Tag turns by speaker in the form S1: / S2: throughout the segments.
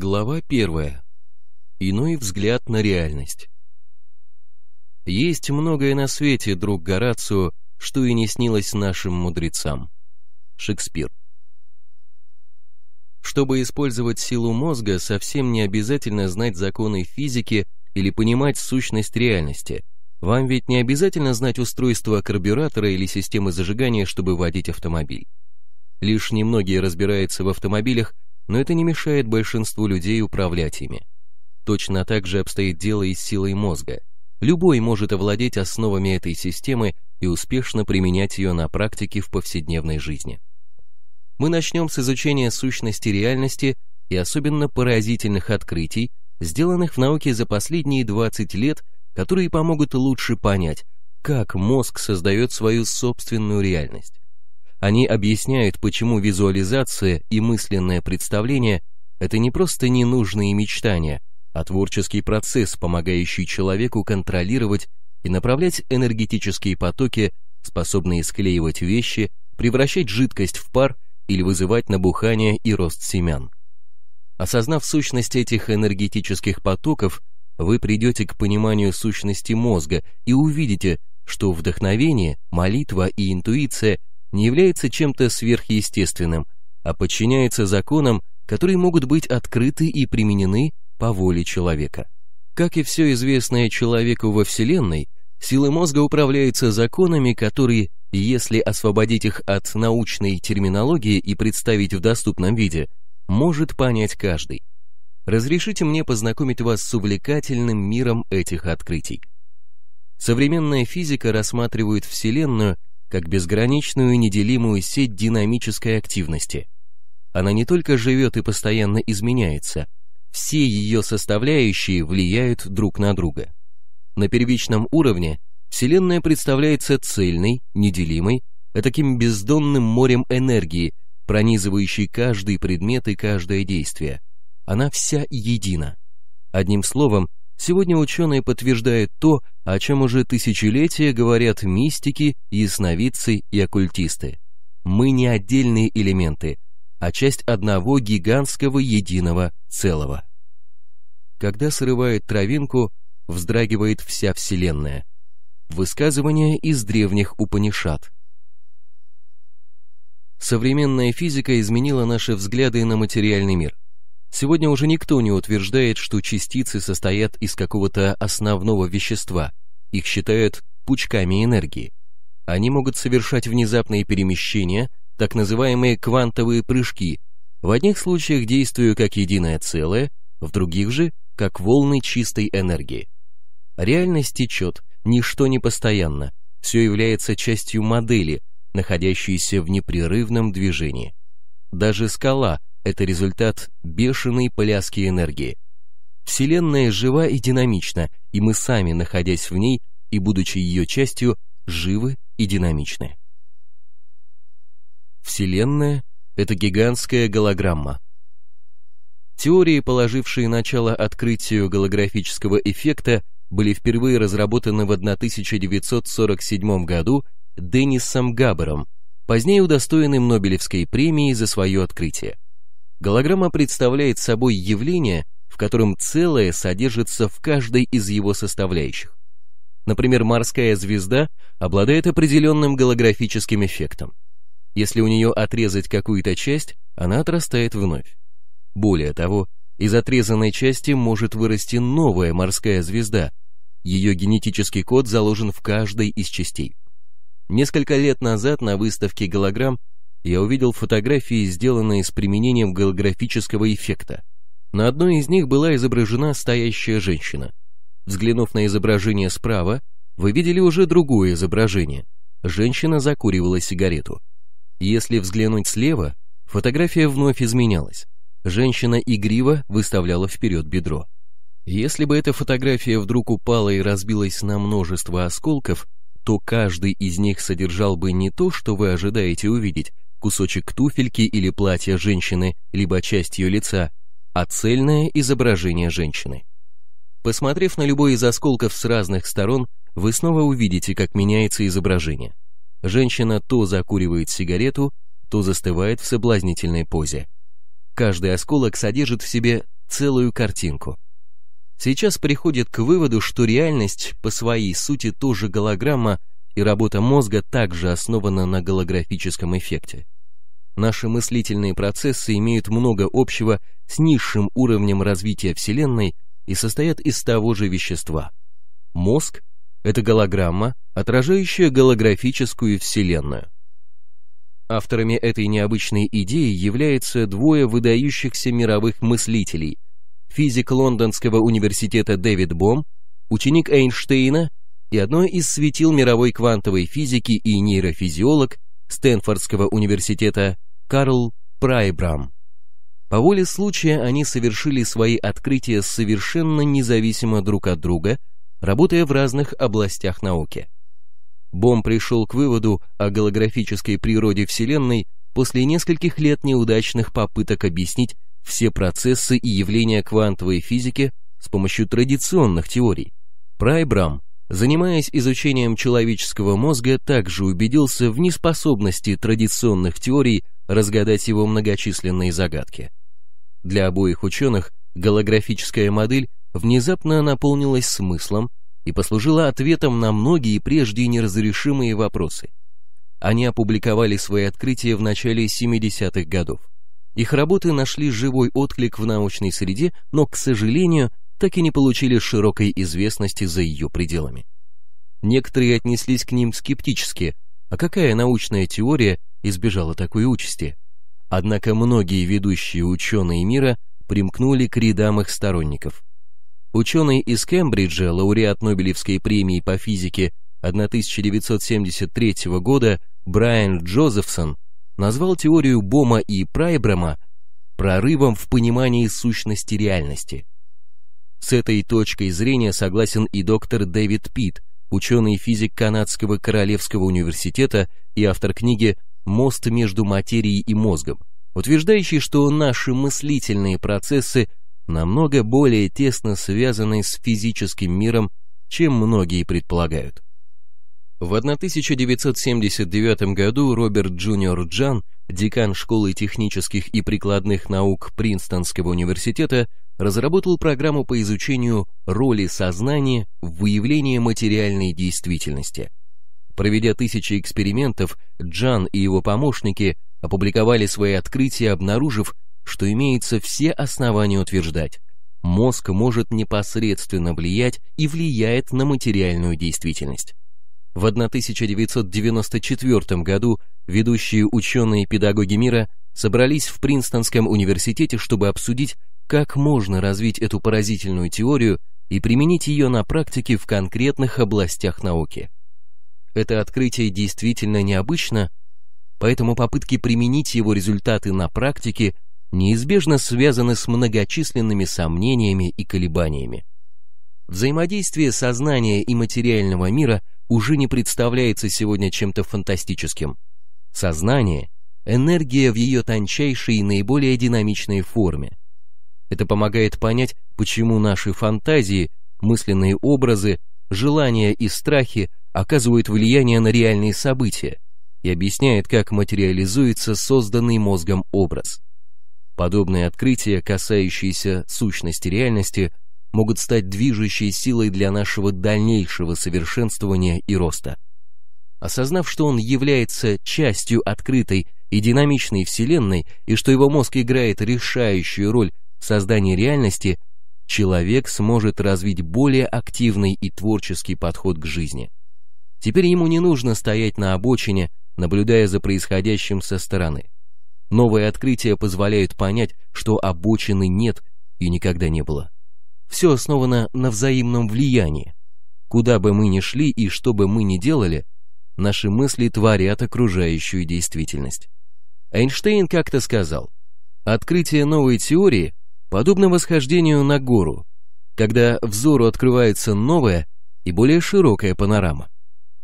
S1: Глава первая. Иной взгляд на реальность. Есть многое на свете, друг Горацио, что и не снилось нашим мудрецам. Шекспир. Чтобы использовать силу мозга, совсем не обязательно знать законы физики или понимать сущность реальности. Вам ведь не обязательно знать устройство карбюратора или системы зажигания, чтобы водить автомобиль. Лишь немногие разбираются в автомобилях но это не мешает большинству людей управлять ими. Точно так же обстоит дело и с силой мозга. Любой может овладеть основами этой системы и успешно применять ее на практике в повседневной жизни. Мы начнем с изучения сущности реальности и особенно поразительных открытий, сделанных в науке за последние 20 лет, которые помогут лучше понять, как мозг создает свою собственную реальность. Они объясняют, почему визуализация и мысленное представление – это не просто ненужные мечтания, а творческий процесс, помогающий человеку контролировать и направлять энергетические потоки, способные склеивать вещи, превращать жидкость в пар или вызывать набухание и рост семян. Осознав сущность этих энергетических потоков, вы придете к пониманию сущности мозга и увидите, что вдохновение, молитва и интуиция не является чем-то сверхъестественным, а подчиняется законам, которые могут быть открыты и применены по воле человека. Как и все известное человеку во Вселенной, силы мозга управляются законами, которые, если освободить их от научной терминологии и представить в доступном виде, может понять каждый. Разрешите мне познакомить вас с увлекательным миром этих открытий. Современная физика рассматривает Вселенную как безграничную неделимую сеть динамической активности. Она не только живет и постоянно изменяется, все ее составляющие влияют друг на друга. На первичном уровне Вселенная представляется цельной, неделимой, а таким бездонным морем энергии, пронизывающей каждый предмет и каждое действие. Она вся едина. Одним словом, Сегодня ученые подтверждают то, о чем уже тысячелетия говорят мистики, ясновидцы и оккультисты. Мы не отдельные элементы, а часть одного гигантского единого целого. Когда срывает травинку, вздрагивает вся Вселенная. Высказывание из древних Упанишат. Современная физика изменила наши взгляды на материальный мир. Сегодня уже никто не утверждает, что частицы состоят из какого-то основного вещества. Их считают пучками энергии. Они могут совершать внезапные перемещения, так называемые квантовые прыжки, в одних случаях действуя как единое целое, в других же – как волны чистой энергии. Реальность течет, ничто не постоянно, все является частью модели, находящейся в непрерывном движении. Даже скала – это результат бешеной поляски энергии. Вселенная жива и динамична, и мы сами, находясь в ней и будучи ее частью, живы и динамичны. Вселенная – это гигантская голограмма. Теории, положившие начало открытию голографического эффекта, были впервые разработаны в 1947 году Деннисом Габбером, позднее удостоенным Нобелевской премии за свое открытие. Голограмма представляет собой явление, в котором целое содержится в каждой из его составляющих. Например, морская звезда обладает определенным голографическим эффектом. Если у нее отрезать какую-то часть, она отрастает вновь. Более того, из отрезанной части может вырасти новая морская звезда. Ее генетический код заложен в каждой из частей. Несколько лет назад на выставке голограмм я увидел фотографии, сделанные с применением голографического эффекта. На одной из них была изображена стоящая женщина. Взглянув на изображение справа, вы видели уже другое изображение. Женщина закуривала сигарету. Если взглянуть слева, фотография вновь изменялась. Женщина игриво выставляла вперед бедро. Если бы эта фотография вдруг упала и разбилась на множество осколков, то каждый из них содержал бы не то, что вы ожидаете увидеть, кусочек туфельки или платья женщины, либо часть ее лица, а цельное изображение женщины. Посмотрев на любой из осколков с разных сторон, вы снова увидите, как меняется изображение. Женщина то закуривает сигарету, то застывает в соблазнительной позе. Каждый осколок содержит в себе целую картинку. Сейчас приходит к выводу, что реальность по своей сути тоже голограмма и работа мозга также основана на голографическом эффекте. Наши мыслительные процессы имеют много общего с низшим уровнем развития Вселенной и состоят из того же вещества. Мозг – это голограмма, отражающая голографическую Вселенную. Авторами этой необычной идеи являются двое выдающихся мировых мыслителей – физик Лондонского университета Дэвид Бом, ученик Эйнштейна и одной из светил мировой квантовой физики и нейрофизиолог Стэнфордского университета Карл Прайбрам. По воле случая они совершили свои открытия совершенно независимо друг от друга, работая в разных областях науки. Бом пришел к выводу о голографической природе Вселенной после нескольких лет неудачных попыток объяснить все процессы и явления квантовой физики с помощью традиционных теорий. Прайбрам Занимаясь изучением человеческого мозга, также убедился в неспособности традиционных теорий разгадать его многочисленные загадки. Для обоих ученых голографическая модель внезапно наполнилась смыслом и послужила ответом на многие прежде неразрешимые вопросы. Они опубликовали свои открытия в начале 70-х годов. Их работы нашли живой отклик в научной среде, но, к сожалению, так и не получили широкой известности за ее пределами. Некоторые отнеслись к ним скептически, а какая научная теория избежала такой участи? Однако многие ведущие ученые мира примкнули к рядам их сторонников. Ученый из Кембриджа, лауреат Нобелевской премии по физике 1973 года Брайан Джозефсон назвал теорию Бома и Прайбрама прорывом в понимании сущности реальности – с этой точкой зрения согласен и доктор Дэвид Питт, ученый и физик Канадского Королевского университета и автор книги «Мост между материей и мозгом», утверждающий, что наши мыслительные процессы намного более тесно связаны с физическим миром, чем многие предполагают. В 1979 году Роберт Джуниор Джан, декан школы технических и прикладных наук Принстонского университета, разработал программу по изучению роли сознания в выявлении материальной действительности. Проведя тысячи экспериментов, Джан и его помощники опубликовали свои открытия, обнаружив, что имеются все основания утверждать, мозг может непосредственно влиять и влияет на материальную действительность. В 1994 году ведущие ученые и педагоги мира собрались в Принстонском университете, чтобы обсудить как можно развить эту поразительную теорию и применить ее на практике в конкретных областях науки. Это открытие действительно необычно, поэтому попытки применить его результаты на практике неизбежно связаны с многочисленными сомнениями и колебаниями. Взаимодействие сознания и материального мира уже не представляется сегодня чем-то фантастическим. Сознание – энергия в ее тончайшей и наиболее динамичной форме, это помогает понять, почему наши фантазии, мысленные образы, желания и страхи оказывают влияние на реальные события и объясняет, как материализуется созданный мозгом образ. Подобные открытия, касающиеся сущности реальности, могут стать движущей силой для нашего дальнейшего совершенствования и роста. Осознав, что он является частью открытой и динамичной Вселенной и что его мозг играет решающую роль создании реальности человек сможет развить более активный и творческий подход к жизни. Теперь ему не нужно стоять на обочине, наблюдая за происходящим со стороны. Новые открытия позволяют понять, что обочины нет и никогда не было. Все основано на взаимном влиянии. Куда бы мы ни шли и что бы мы ни делали, наши мысли творят окружающую действительность. Эйнштейн как-то сказал, открытие новой теории подобно восхождению на гору, когда взору открывается новая и более широкая панорама.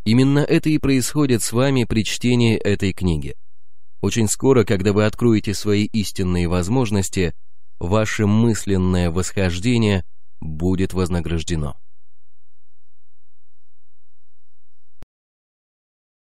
S1: Именно это и происходит с вами при чтении этой книги. Очень скоро, когда вы откроете свои истинные возможности, ваше мысленное восхождение будет вознаграждено.